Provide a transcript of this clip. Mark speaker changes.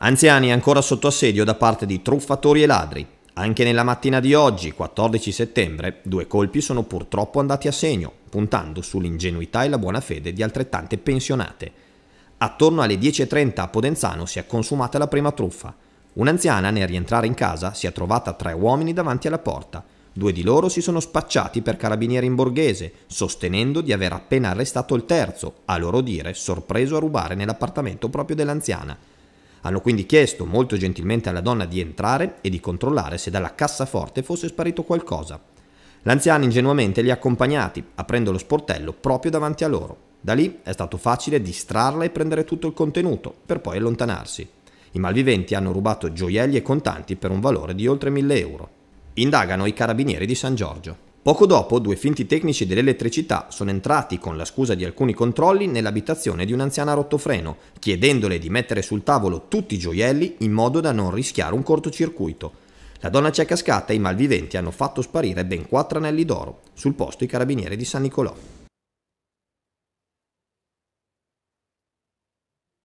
Speaker 1: Anziani ancora sotto assedio da parte di truffatori e ladri. Anche nella mattina di oggi, 14 settembre, due colpi sono purtroppo andati a segno, puntando sull'ingenuità e la buona fede di altrettante pensionate. Attorno alle 10.30 a Podenzano si è consumata la prima truffa. Un'anziana nel rientrare in casa si è trovata tre uomini davanti alla porta. Due di loro si sono spacciati per carabinieri in borghese, sostenendo di aver appena arrestato il terzo, a loro dire sorpreso a rubare nell'appartamento proprio dell'anziana. Hanno quindi chiesto molto gentilmente alla donna di entrare e di controllare se dalla cassaforte fosse sparito qualcosa. L'anziana ingenuamente li ha accompagnati, aprendo lo sportello proprio davanti a loro. Da lì è stato facile distrarla e prendere tutto il contenuto, per poi allontanarsi. I malviventi hanno rubato gioielli e contanti per un valore di oltre 1000 euro. Indagano i carabinieri di San Giorgio. Poco dopo, due finti tecnici dell'elettricità sono entrati con la scusa di alcuni controlli nell'abitazione di un'anziana rottofreno, chiedendole di mettere sul tavolo tutti i gioielli in modo da non rischiare un cortocircuito. La donna c'è cascata e i malviventi hanno fatto sparire ben quattro anelli d'oro, sul posto i carabinieri di San Nicolò.